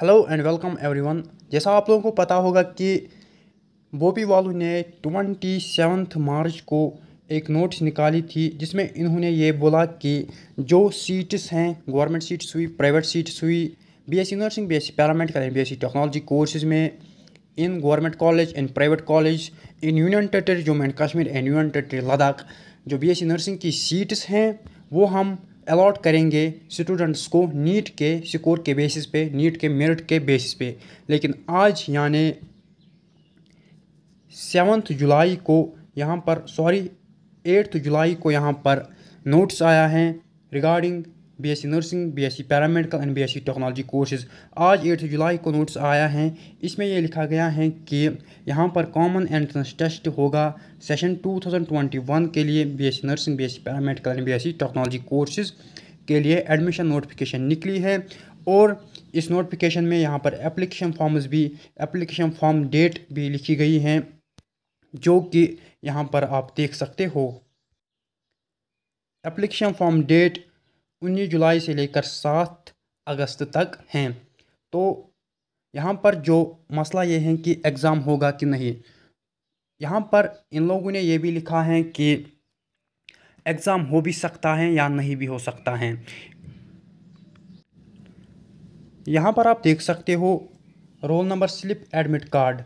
hello and welcome everyone जैसा आप लोगों को पता होगा कि बॉबी वालू ने ट्वेंटी सेवन्थ मार्च को एक नोट्स निकाली थी जिसमें इन्होंने ये बोला कि जो सीट्स हैं गवर्नमेंट सीट्स हुई प्राइवेट सीट्स हुई BSc nursing BSc paramedical and BSc technology courses में in government college and private college in union territory Jammu and Kashmir and union territory Ladakh जो बी नर्सिंग की सीट्स हैं वो हम अलॉट करेंगे स्टूडेंट्स को नीट के स्कोर के बेसिस पे नीट के मेरिट के बेसिस पे लेकिन आज यानी सेवन्थ जुलाई को यहाँ पर सॉरी एट्थ जुलाई को यहाँ पर नोट्स आया है regarding B S C nursing B S C paramedical and B S C technology courses आज एट्थ जुलाई को नोट्स आया है इसमें यह लिखा गया है कि यहाँ पर कॉमन एंट्रेंस टेस्ट होगा सेशन 2021 के लिए B S C nursing B S C paramedical and B S C technology courses के लिए एडमिशन नोटिफिकेशन निकली है और इस नोटिफिकेशन में यहाँ पर एप्लीकेशन फॉर्म्स भी एप्लीकेशन फॉर्म डेट भी लिखी गई हैं जो कि यहाँ पर आप देख सकते हो एप्लीकेशन फॉर्म डेट उन्नीस जुलाई से लेकर सात अगस्त तक हैं तो यहाँ पर जो मसला ये है कि एग्ज़ाम होगा कि नहीं यहाँ पर इन लोगों ने ये भी लिखा है कि एग्ज़ाम हो भी सकता है या नहीं भी हो सकता है यहाँ पर आप देख सकते हो roll number slip admit card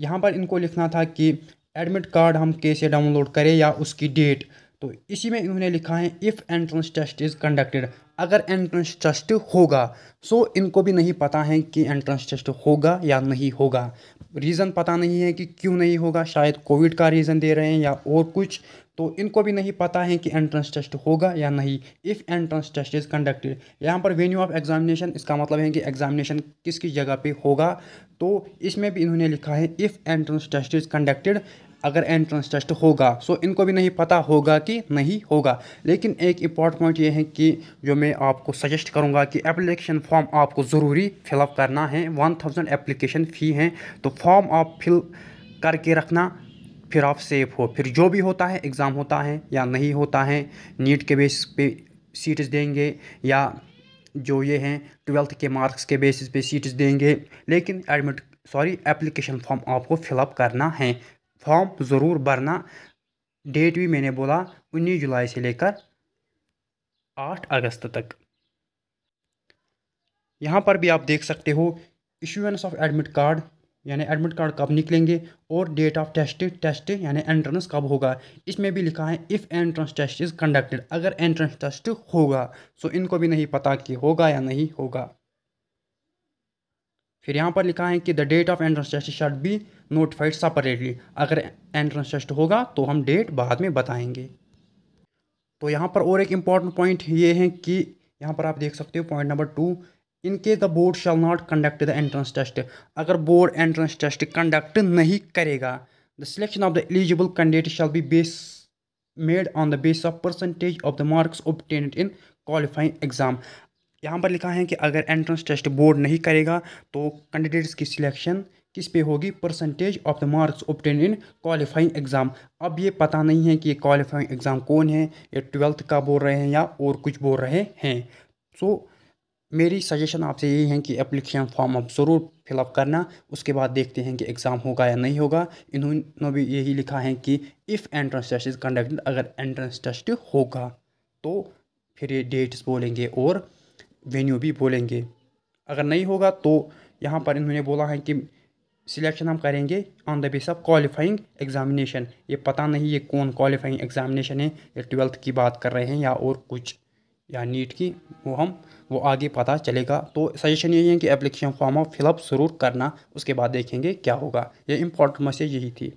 यहाँ पर इनको लिखना था कि एडमिट कार्ड हम कैसे डाउनलोड करें या उसकी डेट तो इसी में इन्होंने लिखा है if entrance test is conducted अगर एंट्रेंस टेस्ट होगा सो so इनको भी नहीं पता है कि एंट्रेंस टेस्ट होगा या नहीं होगा रीज़न पता नहीं है कि क्यों नहीं होगा शायद कोविड का रीज़न दे रहे हैं या और कुछ तो इनको भी नहीं पता है कि एंट्रेंस टेस्ट होगा या नहीं if entrance test is conducted यहाँ पर वेन्यू ऑफ एग्जामिनेशन इसका मतलब है कि एग्जामिनेशन किस किस जगह पे होगा तो इसमें भी इन्होंने लिखा है if entrance test is conducted अगर एंट्रेंस टेस्ट होगा सो इनको भी नहीं पता होगा कि नहीं होगा लेकिन एक इंपॉर्टेंट पॉइंट ये है कि जो मैं आपको सजेस्ट करूँगा कि एप्लीकेशन फॉर्म आपको ज़रूरी फिलअप करना है वन थाउजेंड एप्लीकेशन फ़ी है तो फॉर्म आप फिल करके रखना फिर आप सेफ हो फिर जो भी होता है एग्ज़ाम होता है या नहीं होता है नीट के बेस पे सीट्स देंगे या जो ये हैं ट्वेल्थ के मार्क्स के बेसिस पे सीट्स देंगे लेकिन एडमिट सॉरी एप्लीकेशन फॉर्म आपको फिलअप करना है फॉर्म ज़रूर भरना डेट भी मैंने बोला उन्नीस जुलाई से लेकर आठ अगस्त तक यहाँ पर भी आप देख सकते हो इशुएंस ऑफ एडमिट कार्ड यानी एडमिट कार्ड कब निकलेंगे और डेट ऑफ टेस्ट टेस्ट यानी एंट्रेंस कब होगा इसमें भी लिखा है if entrance test is conducted अगर एंट्रेंस टेस्ट होगा सो इनको भी नहीं पता कि होगा या नहीं होगा फिर यहाँ पर लिखा है कि the date of entrance test shall be notified separately अगर एंट्रेंस टेस्ट होगा तो हम डेट बाद में बताएंगे तो यहाँ पर और एक इम्पॉर्टेंट पॉइंट ये है कि यहाँ पर आप देख सकते हो point number two in case the board shall not conduct the entrance test अगर बोर्ड एंट्रेंस टेस्ट कंडक्ट नहीं करेगा the selection of the eligible candidate shall be base made on the basis of percentage of the marks obtain in qualifying exam यहाँ पर लिखा है कि अगर entrance test board नहीं करेगा तो कैंडिडेट्स की सिलेक्शन किस पे होगी percentage of the marks obtain in qualifying exam अब ये पता नहीं है कि ये क्वालिफाइंग एग्ज़ाम कौन है ये ट्वेल्थ का बोल रहे हैं या और कुछ बोल रहे हैं सो so, मेरी सजेशन आपसे यही है कि एप्लीकेशन फॉर्म आप ज़रूर फिलअप करना उसके बाद देखते हैं कि एग्ज़ाम होगा या नहीं होगा इन्होंने भी यही लिखा है कि if entrance test is conducted अगर एंट्रेंस टेस्ट होगा तो फिर ये डेट्स बोलेंगे और वेन्यू भी बोलेंगे अगर नहीं होगा तो यहाँ पर इन्होंने बोला है कि सिलेक्शन हम करेंगे on the basis of qualifying examination ये पता नहीं ये कौन क्वालिफाइंग एग्जामिनेशन है या ट्वेल्थ की बात कर रहे हैं या और कुछ या नीट की वो हम वो आगे पता चलेगा तो सजेशन यही है कि एप्लीकेशन फॉर्म ऑफ फिलअप ज़रूर करना उसके बाद देखेंगे क्या होगा ये इंपॉर्टेंट मैसेज यही थी